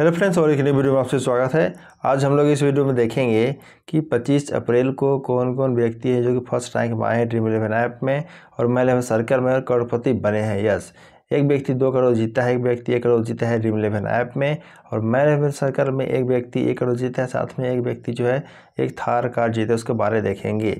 hello friends और एक नई वीडियो में आपसे स्वागत है आज हम लोग इस वीडियो में देखेंगे कि 25 अप्रैल को कौन कौन व्यक्ति है जो कि फर्स्ट रैंक में आए हैं ड्रीम इलेवन ऐप में और मैं इलेवन सर्कल में करोड़पति बने हैं यस एक व्यक्ति दो करोड़ जीता है एक व्यक्ति एक करोड़ जीता है ड्रीम इलेवन ऐप में और मैं इलेवन सर्कल में एक व्यक्ति एक करोड़ जीता है साथ में एक व्यक्ति जो है एक थार कार जीता है उसके बारे देखेंगे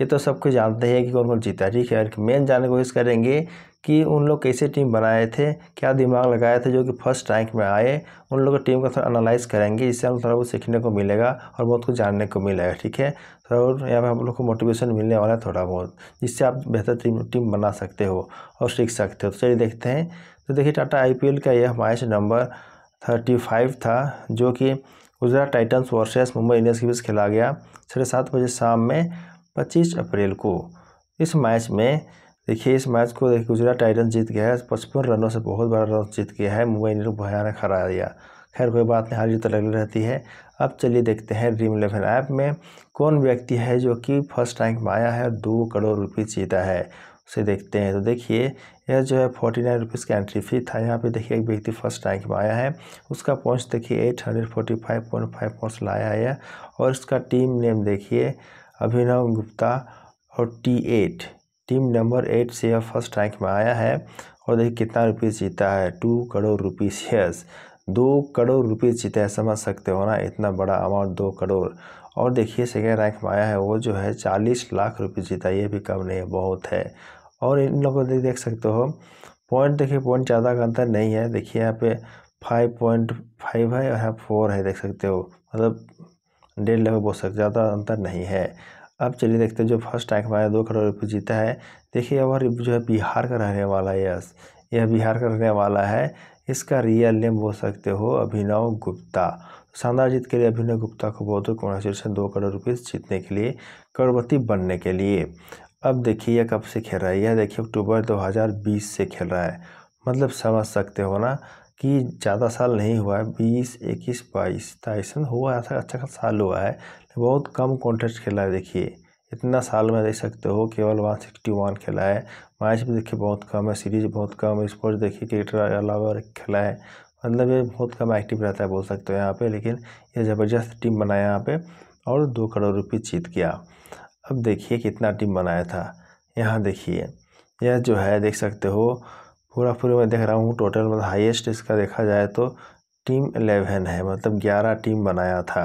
ये तो सबको जानते हैं कि कौन कौन जीता है ठीक है मेन जानने की कोशिश करेंगे कि उन लोग कैसे टीम बनाए थे क्या दिमाग लगाए थे जो कि फर्स्ट रैंक में आए उन लोगों की टीम का थोड़ा एनालाइज करेंगे इससे हम थोड़ा बहुत सीखने को मिलेगा और बहुत कुछ जानने को मिलेगा ठीक है तो और यहाँ पर हम लोग को मोटिवेशन मिलने वाला है थोड़ा बहुत जिससे आप बेहतर टीम टीम बना सकते हो और सीख सकते हो तो चलिए देखते हैं तो देखिए टाटा आई का यह मैच नंबर थर्टी फाइव था जो कि Gujarat Titans versus Mumbai Indians के बीच खेला गया साढ़े सात बजे शाम में पच्चीस अप्रैल को इस मैच में देखिए इस मैच को देखिए गुजरात टाइटन जीत गया है पचपन रनों से बहुत बड़ा रन जीत गया है मुंबई को भयानक हरा दिया खैर कोई बात नहीं हार जीत तो लगी रहती है अब चलिए देखते हैं ड्रीम इलेवन ऐप में कौन व्यक्ति है जो कि फर्स्ट रैंक में आया है दो करोड़ रुपये जीता है उसे देखते हैं तो देखिए यह जो है फोर्टी नाइन रुपीज़ का एंट्री फी था यहाँ पे देखिए एक व्यक्ति फर्स्ट रैंक में आया है उसका पॉइंट्स देखिए eight hundred forty five point five points लाया है और इसका टीम नेम देखिए अभिनव गुप्ता और T eight team number eight से यह फर्स्ट रैंक में आया है और देखिए कितना रुपीज़ जीता है टू करोड़ रुपीज़ यस दो करोड़ रुपीज़ जीता है समझ सकते हो ना इतना बड़ा अमाउंट दो करोड़ और देखिए सेकेंड रैंक में आया है वो जो है चालीस लाख रुपये जीता ये भी कम नहीं है बहुत है और इन लोगों को देख सकते हो पॉइंट देखिए पॉइंट ज़्यादा का अंतर नहीं है देखिए यहाँ पे फाइव पॉइंट फाइव है और यहाँ फोर है देख सकते हो मतलब डेढ़ लेवल बहुत सकते ज़्यादा अंतर नहीं है अब चलिए देखते हैं जो फर्स्ट टाइम हमारा दो करोड़ रुपये जीता है देखिए और जो है बिहार का रहने वाला है यस यह बिहार का रहने वाला है इसका रियल नेम बोल सकते हो अभिनव गुप्ता शानदार जीत के लिए अभिनव गुप्ता को बहुत कॉन्ग्रेचुलेसन दो करोड़ रुपये जीतने के लिए करोड़पति बनने के लिए अब देखिए यह कब से खेल रहा है यह देखिए अक्टूबर 2020 से खेल रहा है मतलब समझ सकते हो ना कि ज़्यादा साल नहीं हुआ है बीस इक्कीस बाईस तेईस हुआ है अच्छा खासा साल हुआ है बहुत कम कॉन्टेस्ट खेला है देखिए इतना साल में देख सकते हो केवल वन सिक्सटी वन खेला है मैच भी देखिए बहुत कम है सीरीज बहुत कम है स्पोर्ट्स देखिए क्रिकेटर अलावा खेला है मतलब ये बहुत कम एक्टिव रहता है बोल सकते हो यहाँ पर लेकिन ये ज़बरदस्त टीम बनाया यहाँ पर और दो करोड़ रुपये जीत गया अब देखिए कितना टीम बनाया था यहाँ देखिए यह जो है देख सकते हो पूरा पूरे मैं देख रहा हूँ टोटल मतलब हाईएस्ट इसका देखा जाए तो टीम एलेवन है मतलब ग्यारह टीम बनाया था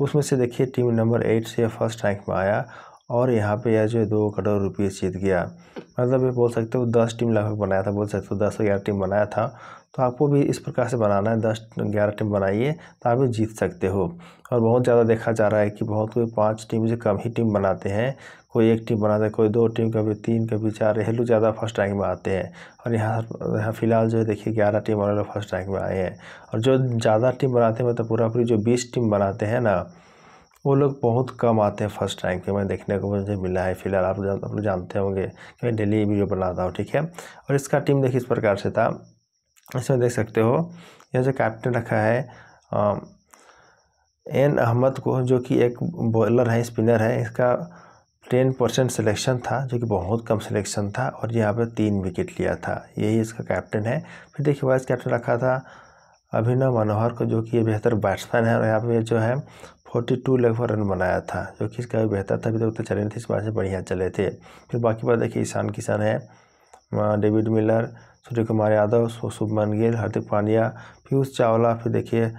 उसमें से देखिए टीम नंबर एट से फर्स्ट रैंक में आया और यहाँ पे यह जो है दो करोड़ रुपये जीत गया मतलब ये बोल सकते हो दस टीम लगभग बनाया था बोल सकते हो दस ग्यारह टीम बनाया था तो आपको भी इस प्रकार से बनाना है दस ग्यारह टीम बनाइए तो आप जीत सकते हो और बहुत ज़्यादा देखा जा रहा है कि बहुत कोई पाँच टीम से कम ही टीम बनाते हैं कोई एक टीम बनाता है कोई दो टीम कभी तीन कभी चार ये लोग ज़्यादा फर्स्ट रैंक में आते हैं और यहाँ यहाँ फिलहाल जो है देखिए ग्यारह टीम वाले लोग फर्स्ट रैंक में आए हैं और जो ज़्यादा टीम बनाते हैं मतलब पूरा पूरी जो बीस टीम बनाते हैं ना वो लोग बहुत कम आते हैं फर्स्ट रैंक में मैं देखने को मुझे मिला है फिलहाल आप, जान, आप लोग जानते होंगे कि मैं डेली वीडियो बनाता हूँ ठीक है और इसका टीम देखिए इस प्रकार से था इसमें देख सकते हो यह जो कैप्टन रखा है एन अहमद को जो कि एक बॉलर है स्पिनर है इसका टेन परसेंट सिलेक्शन था जो कि बहुत कम सिलेक्शन था और यहाँ पर तीन विकेट लिया था यही इसका कैप्टन है फिर देखिए वाइस कैप्टन रखा था अभिनव मनोहर को जो कि बेहतर बैट्समैन है और यहाँ पे जो है फोर्टी टू लेग पर रन बनाया था जो कि इसका बेहतर था अभी तक तो चले थे इस बार से बढ़िया चले थे फिर बाकी बात देखिए ईशान किसान है डेविड मिलर सूर्य कुमार यादव शुभमन गिल हार्दिक पांड्या पीयूष चावला फिर देखिए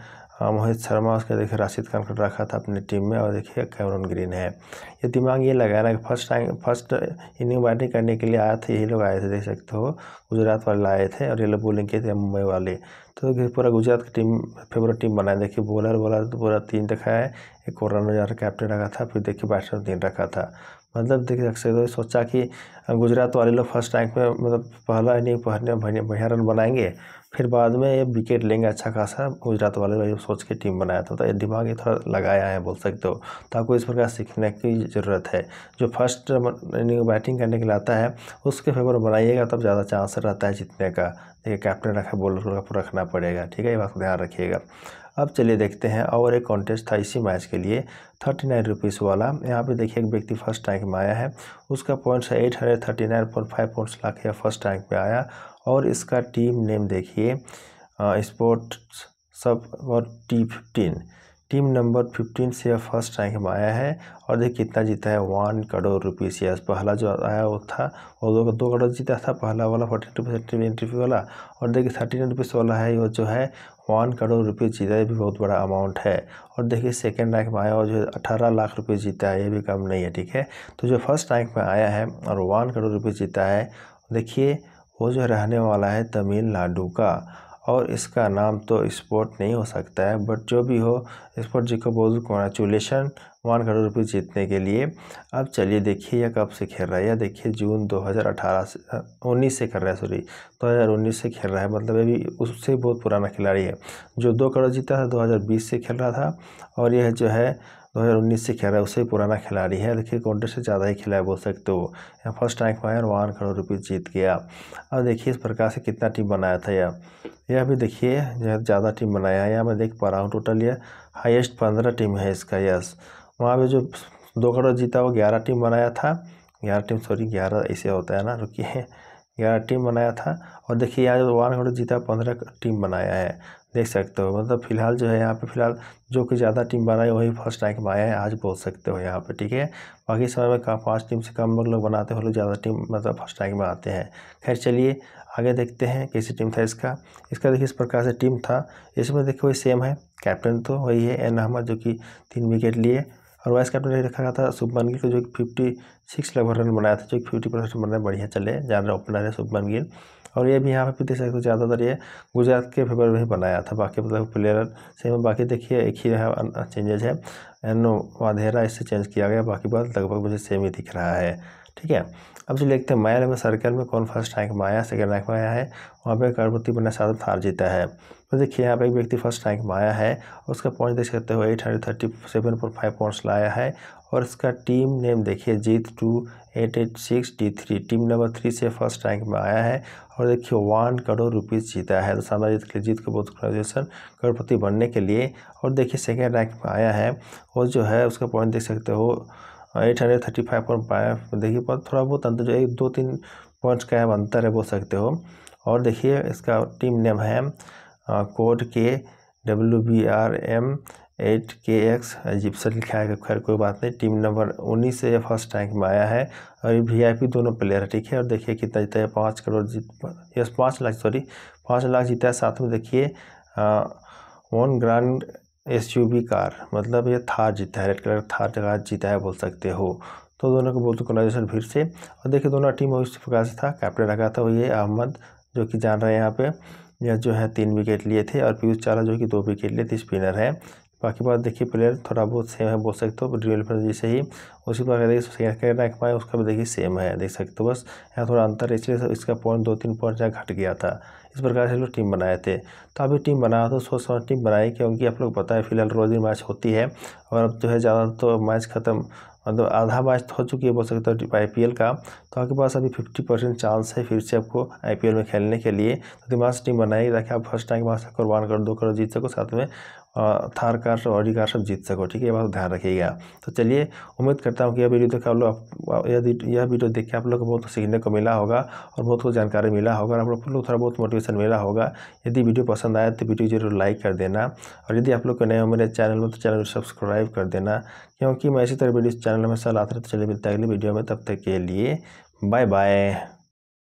मोहित शर्मा उसके देखिए राशिद खान को रखा था अपनी टीम में और देखिए कैमरन ग्रीन है ये दिमाग ये लगाया ना कि first time first inning batting करने के लिए आया थे यही लोग आए थे देख सकते हो गुजरात वाले आए थे और ये लोग बोलिंग किए थे मुंबई वाले तो पूरा गुजरात की टीम फेवरेट टीम बनाए देखिए बॉलर बॉलर तो पूरा तीन रखा है एक और रन कैप्टन रखा था फिर देखिए बैट्समैन तीन रखा था मतलब देख सकते हो सोचा कि गुजरात वाले लोग फर्स्ट रैंक में मतलब पहला इनिंग बढ़िया रन बनाएंगे फिर बाद में ये विकेट लेंगे अच्छा खासा गुजरात वाले भाई सोच के टीम बनाया था तो ये दिमाग ये थोड़ा लगाया है बोल सकते हो तो आपको इस प्रकार सीखने की ज़रूरत है जो फर्स्ट बैटिंग करने के लिए आता है उसके फेवर बनाइएगा तब ज़्यादा चांस रहता है जीतने का देखिए कैप्टन रखा बॉलर को रखना पड़ेगा ठीक है ये बात ध्यान रखिएगा अब चलिए देखते हैं और एक कॉन्टेस्ट था इसी मैच के लिए थर्टी नाइन रुपीज़ वाला यहाँ पे देखिए एक व्यक्ति फर्स्ट रैंक में आया है उसका पॉइंट्स है eight hundred thirty nine point five points लाख या फर्स्ट रैंक में आया और इसका टीम नेम देखिए स्पोर्ट्स सब और T fifteen team number fifteen से फर्स्ट रैंक में आया है और देखिए कितना जीता है वन करोड़ रुपीस से पहला जो आया वो था वो दो, दो करोड़ जीता था पहला वाला फोर्टी टू परसेंट एंट्री वाला और देखिए थर्टी नाइन रुपीज़ वाला है वो जो है वन करोड़ रुपये जीता है भी बहुत बड़ा अमाउंट है और देखिए सेकेंड रैंक में आया और जो अठारह लाख रुपये जीता है ये भी कम नहीं है ठीक है तो जो फर्स्ट रैंक में आया है और वन करोड़ रुपये जीता है देखिए वो जो रहने वाला है तमिलनाडु का और इसका नाम तो स्पोर्ट नहीं हो सकता है बट जो भी हो स्पोर्ट जी को बहुत कॉन्ग्रेचुलेसन वन करोड़ रुपये जीतने के लिए अब चलिए देखिए यह कब से खेल रहा है या देखिए जून 2018 से उन्नीस से खेल रहा है सॉरी 2019 से खेल रहा है मतलब ये भी उससे बहुत पुराना खिलाड़ी है जो दो करोड़ जीता था 2020 से खेल रहा था और यह जो है 2019 से खेल रहा है उससे पुराना खिलाड़ी है देखिए कोंटे से ज़्यादा ही खिलाया है बोल सकते हो यहाँ फर्स्ट रैंक में आया और करोड़ रुपये जीत गया अब देखिए इस प्रकार से कितना टीम बनाया था यह यह भी देखिए ज़्यादा टीम बनाया है यहाँ मैं देख पा रहा हूँ टोटल यह हाइएस्ट पंद्रह टीम है इसका यस वहाँ पर जो दो करोड़ जीता वो ग्यारह टीम बनाया था ग्यारह टीम सॉरी ग्यारह ऐसे होता है ना रुकी है ग्यारह टीम बनाया था और देखिए यहाँ जो वन करोड़ जीता पंद्रह टीम बनाया है देख सकते हो मतलब फ़िलहाल जो है यहाँ पे फ़िलहाल जो कि ज़्यादा टीम बनाई वही फर्स्ट रैंक में आया है आज बोल सकते हो यहाँ पे ठीक है बाकी समय में का पाँच टीम से कम लोग बनाते हो लोग ज़्यादा टीम मतलब फर्स्ट रैंक में आते हैं खैर चलिए आगे देखते हैं कैसी टीम था इसका इसका देखिए इस प्रकार से टीम था इसमें देखिए वही सेम है कैप्टन तो वही है एन अहमद जो कि तीन विकेट लिए और वाइस कैप्टन रखा गया था शुभमन गिल को जो कि फिफ्टी सिक्स लगभग रन बनाया था जो कि फिफ्टी परसेंट बनाया बढ़िया चले जान रहा ओपनर है शुभमन गिल और ये भी यहाँ पर देख सकते हो ज़्यादातर ये गुजरात के फेवर में बनाया था बाकी मतलब प्लेयर सेम बाकी देखिए एक ही है चेंजेज है एनो वाधेरा इससे चेंज किया गया बाकी बात लगभग मुझे सेम ही दिख रहा है ठीक है अब जो लिखते हैं माया में सर्कल में कौन फर्स्ट रैंक में आया सेकेंड रैंक में आया है वहाँ पे गर्भवती बनना साधन हार जीता है तो देखिए यहाँ पे एक व्यक्ति फर्स्ट रैंक में आया है उसका पॉइंट देख सकते हो eight hundred thirty seven point five points लाया है और इसका टीम नेम देखिए जीत two eight eight six D three team number three से फर्स्ट रैंक में आया है और देखिए वन करोड़ रुपीज़ जीता है तो साम्राज्य के जीत को बहुत ग्रेजुएसन करोड़पति बनने के लिए और देखिए सेकेंड रैंक में आया है और जो है उसका पॉइंट देख सकते हो eight hundred thirty five point five देखिए बहुत थोड़ा बहुत अंतर जो एक दो तीन पॉइंट्स का अंतर है बोल सकते हो और देखिए इसका टीम नेम है code K W B R M eight K X जिप्सन लिखा है खैर कोई बात नहीं टीम नंबर उन्नीस से फर्स्ट रैंक में आया है और ये पी दोनों प्लेयर है ठीक है और देखिए कितना जीता है पाँच करोड़ जीत यस पाँच लाख सॉरी पाँच लाख जीता है साथ में देखिए one grand S U V car मतलब ये थार जीता है रेड कलर थार जगह जीता है बोल सकते हो तो दोनों को बोलते कॉन्वर्जेशन फिर से और देखिए दोनों टीम इस प्रकार से था कैप्टन रखा था ये अहमद जो कि जान रहे हैं यहाँ पे यह जो है तीन विकेट लिए थे और पीयूष चारा जो कि दो विकेट लिए थे स्पिनर है बाकी बात देखिए प्लेयर थोड़ा बहुत सेम है बोल सकते हो ड्यूएल पर जैसे ही उसी प्रकार देखिए सेकंड का रैंक पाए उसका भी देखिए सेम है देख सकते हो बस यहाँ थोड़ा अंतर है इसलिए इसका पॉइंट दो तीन पॉइंट यहाँ घट गया था इस प्रकार से लोग टीम बनाए थे तो अभी टीम बनाया तो सोच समझ टीम बनाई क्योंकि आप लोग पता है फिलहाल रोज दिन मैच होती है और अब जो है ज़्यादा तो मैच खत्म मतलब आधा मैच तो हो चुकी है बोल सकते हो आई का तो आपके पास अभी फिफ्टी परसेंट चांस है फिर से आपको आई में खेलने के लिए तो दिमाग से टीम बनाएगी ताकि आप फर्स्ट टाइम वहाँ से कुर्बान कर दो करो जीत सको साथ में थार कार सब ऑडी कार सब जीत सको ठीक है ये बात ध्यान रखिएगा तो चलिए उम्मीद करता हूँ कि यह वीडियो देख आप लोग यह वीडियो देख के आप लोग को बहुत सीखने को मिला होगा और बहुत कुछ जानकारी मिला होगा और आप लोग को थोड़ा बहुत मोटिवेशन मिला होगा यदि वीडियो पसंद आया तो वीडियो जरूर लाइक कर देना और यदि आप लोग को नए हो मेरे चैनल में तो चैनल को सब्सक्राइब कर देना क्योंकि मैं इसी तरह वीडियो चैनल में सलाह आता तो चलिए मिलता है अगले वीडियो में तब तक के लिए बाय बाय